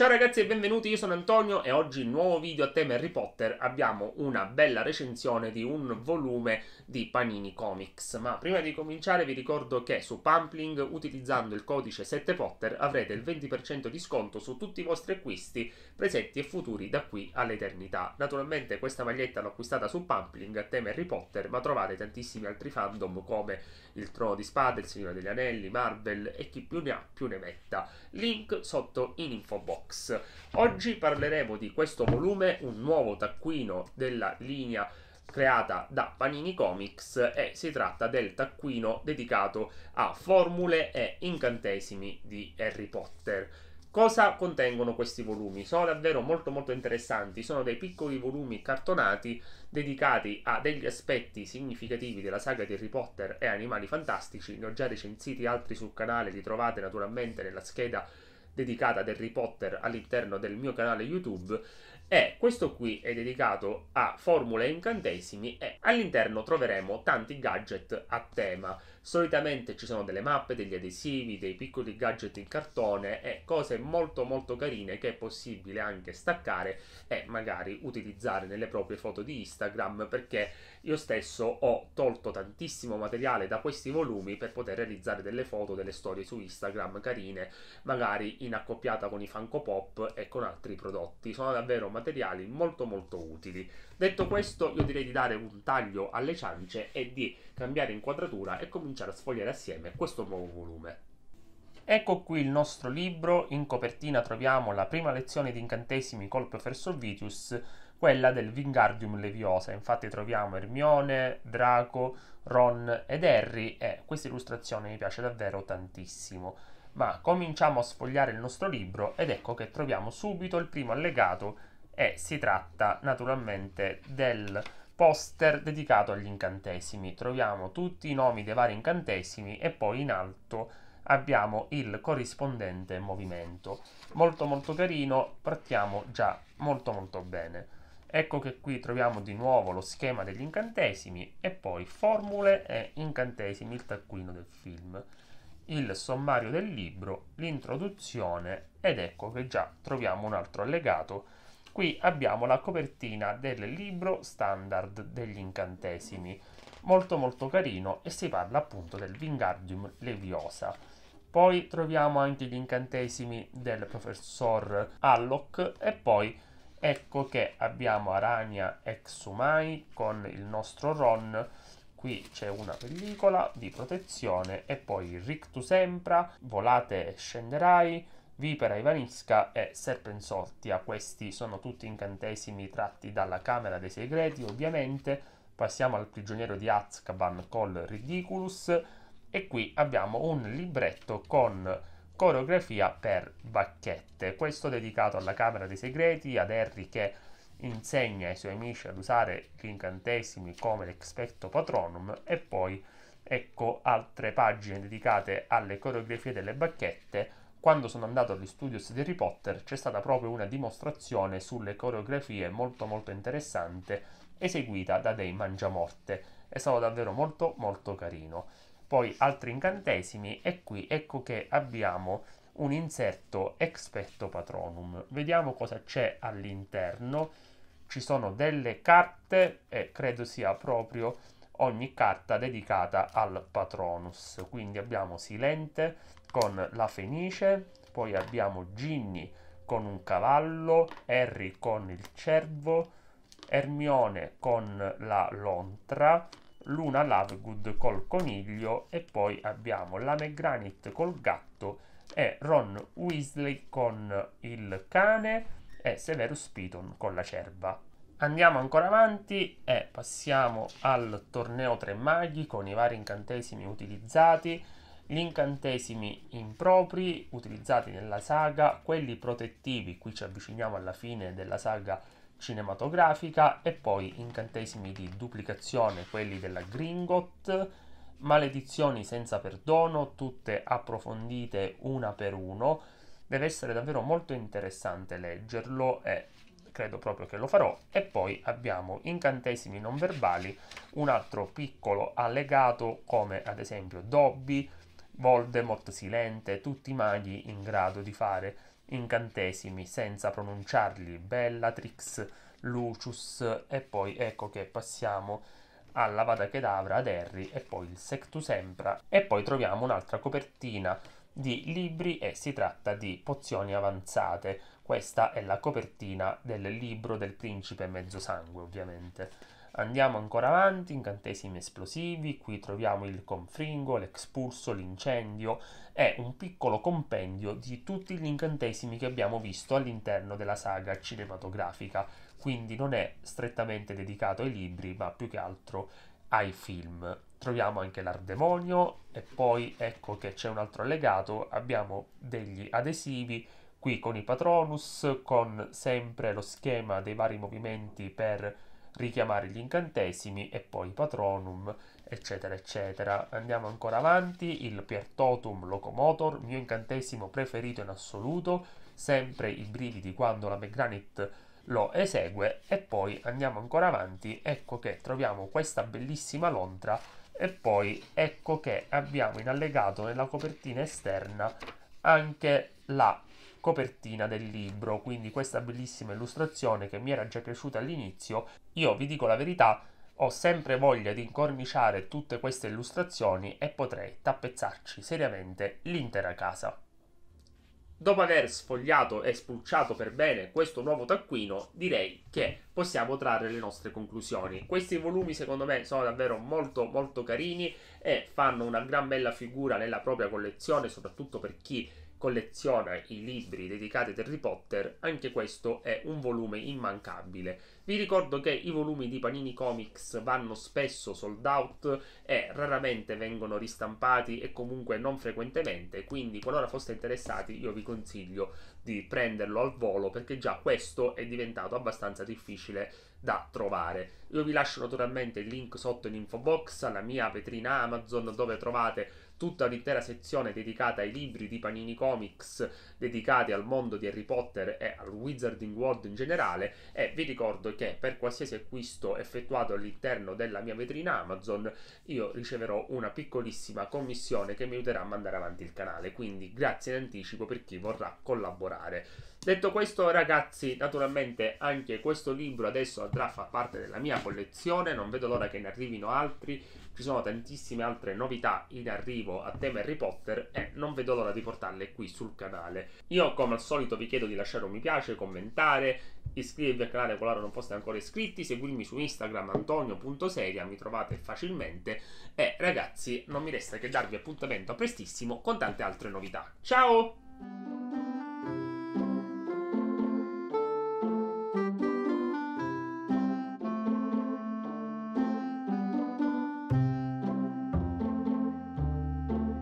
Ciao ragazzi e benvenuti, io sono Antonio e oggi nuovo video a tema Harry Potter. Abbiamo una bella recensione di un volume di Panini Comics. Ma prima di cominciare vi ricordo che su Pumpling, utilizzando il codice 7Potter, avrete il 20% di sconto su tutti i vostri acquisti presenti e futuri da qui all'eternità. Naturalmente questa maglietta l'ho acquistata su Pumpling a tema Harry Potter, ma trovate tantissimi altri fandom come il Trono di Spada, il Signore degli Anelli, Marvel e chi più ne ha più ne metta. Link sotto in info box. Box. Oggi parleremo di questo volume, un nuovo taccuino della linea creata da Panini Comics e si tratta del taccuino dedicato a formule e incantesimi di Harry Potter. Cosa contengono questi volumi? Sono davvero molto molto interessanti, sono dei piccoli volumi cartonati dedicati a degli aspetti significativi della saga di Harry Potter e Animali Fantastici, ne ho già recensiti altri sul canale, li trovate naturalmente nella scheda dedicata ad Harry Potter all'interno del mio canale YouTube e questo qui è dedicato a formule incantesimi e all'interno troveremo tanti gadget a tema Solitamente ci sono delle mappe, degli adesivi, dei piccoli gadget in cartone e cose molto molto carine che è possibile anche staccare e magari utilizzare nelle proprie foto di Instagram perché io stesso ho tolto tantissimo materiale da questi volumi per poter realizzare delle foto, delle storie su Instagram carine, magari in accoppiata con i Funko Pop e con altri prodotti. Sono davvero materiali molto molto utili. Detto questo, io direi di dare un taglio alle ciance e di cambiare inquadratura e cominciare cominciare a sfogliare assieme questo nuovo volume. Ecco qui il nostro libro, in copertina troviamo la prima lezione di incantesimi col professor Vitius, quella del Vingardium Leviosa, infatti troviamo Ermione, Draco, Ron ed Harry e questa illustrazione mi piace davvero tantissimo. Ma cominciamo a sfogliare il nostro libro ed ecco che troviamo subito il primo allegato e si tratta naturalmente del poster dedicato agli incantesimi. Troviamo tutti i nomi dei vari incantesimi e poi in alto abbiamo il corrispondente movimento. Molto molto carino, partiamo già molto molto bene. Ecco che qui troviamo di nuovo lo schema degli incantesimi e poi formule e incantesimi, il taccuino del film, il sommario del libro, l'introduzione ed ecco che già troviamo un altro allegato Qui abbiamo la copertina del libro standard degli incantesimi, molto molto carino e si parla appunto del Wingardium Leviosa. Poi troviamo anche gli incantesimi del professor Alloc e poi ecco che abbiamo Arania Exumai con il nostro Ron qui c'è una pellicola di protezione e poi Rictus Empra, volate e scenderai, Vipera Ivanisca e Serpensortia. Questi sono tutti incantesimi tratti dalla Camera dei Segreti, ovviamente. Passiamo al prigioniero di Azkaban col Ridiculus e qui abbiamo un libretto con coreografia per bacchette. Questo dedicato alla Camera dei Segreti, ad Harry che insegna ai suoi amici ad usare gli incantesimi come l'expecto patronum e poi ecco altre pagine dedicate alle coreografie delle bacchette quando sono andato agli studios di Harry Potter c'è stata proprio una dimostrazione sulle coreografie molto molto interessante eseguita da dei mangiamorte. È stato davvero molto molto carino. Poi altri incantesimi e qui ecco che abbiamo un inserto experto patronum. Vediamo cosa c'è all'interno. Ci sono delle carte e credo sia proprio ogni carta dedicata al patronus. Quindi abbiamo Silente, con la Fenice, poi abbiamo Ginny con un cavallo, Harry con il cervo, Hermione con la lontra, Luna Lovegood col coniglio e poi abbiamo la Megranit col gatto e Ron Weasley con il cane e Severus Piton con la cerva. Andiamo ancora avanti e passiamo al torneo Tre Maghi con i vari incantesimi utilizzati gli incantesimi impropri utilizzati nella saga, quelli protettivi, qui ci avviciniamo alla fine della saga cinematografica, e poi incantesimi di duplicazione, quelli della Gringot, maledizioni senza perdono, tutte approfondite una per uno. Deve essere davvero molto interessante leggerlo e credo proprio che lo farò. E poi abbiamo incantesimi non verbali, un altro piccolo allegato come ad esempio Dobby, Voldemort silente, tutti i maghi in grado di fare incantesimi senza pronunciarli, Bellatrix, Lucius e poi ecco che passiamo alla Vada Kedavra ad Harry e poi il Sectus Empra e poi troviamo un'altra copertina di libri e si tratta di pozioni avanzate. Questa è la copertina del libro del principe mezzosangue, ovviamente. Andiamo ancora avanti, incantesimi esplosivi, qui troviamo il confringo, l'expulso, l'incendio, è un piccolo compendio di tutti gli incantesimi che abbiamo visto all'interno della saga cinematografica, quindi non è strettamente dedicato ai libri, ma più che altro ai film. Troviamo anche l'ardemonio e poi ecco che c'è un altro allegato, abbiamo degli adesivi qui con i patronus, con sempre lo schema dei vari movimenti per richiamare gli incantesimi e poi patronum, eccetera, eccetera. Andiamo ancora avanti, il Piertotum Locomotor, mio incantesimo preferito in assoluto, sempre i brividi quando la Megranit lo esegue e poi andiamo ancora avanti, ecco che troviamo questa bellissima lontra e poi ecco che abbiamo in allegato nella copertina esterna anche la copertina del libro, quindi questa bellissima illustrazione che mi era già piaciuta all'inizio, io vi dico la verità, ho sempre voglia di incorniciare tutte queste illustrazioni e potrei tappezzarci seriamente l'intera casa. Dopo aver sfogliato e spulciato per bene questo nuovo taccuino, direi che possiamo trarre le nostre conclusioni. Questi volumi secondo me sono davvero molto molto carini e fanno una gran bella figura nella propria collezione, soprattutto per chi colleziona i libri dedicati ad Harry Potter, anche questo è un volume immancabile. Vi ricordo che i volumi di Panini Comics vanno spesso sold out e raramente vengono ristampati e comunque non frequentemente, quindi qualora foste interessati io vi consiglio di prenderlo al volo perché già questo è diventato abbastanza difficile da trovare. Io vi lascio naturalmente il link sotto in info box alla mia vetrina Amazon dove trovate tutta l'intera sezione dedicata ai libri di Panini Comics dedicati al mondo di Harry Potter e al Wizarding World in generale e vi ricordo che per qualsiasi acquisto effettuato all'interno della mia vetrina Amazon io riceverò una piccolissima commissione che mi aiuterà a mandare avanti il canale quindi grazie in anticipo per chi vorrà collaborare Detto questo, ragazzi, naturalmente anche questo libro adesso andrà a far parte della mia collezione. Non vedo l'ora che ne arrivino altri. Ci sono tantissime altre novità in arrivo a tema Harry Potter e non vedo l'ora di portarle qui sul canale. Io, come al solito, vi chiedo di lasciare un mi piace, commentare, iscrivervi al canale qualora non foste ancora iscritti, seguirmi su Instagram antonio.seria, mi trovate facilmente. E ragazzi, non mi resta che darvi appuntamento prestissimo con tante altre novità. Ciao!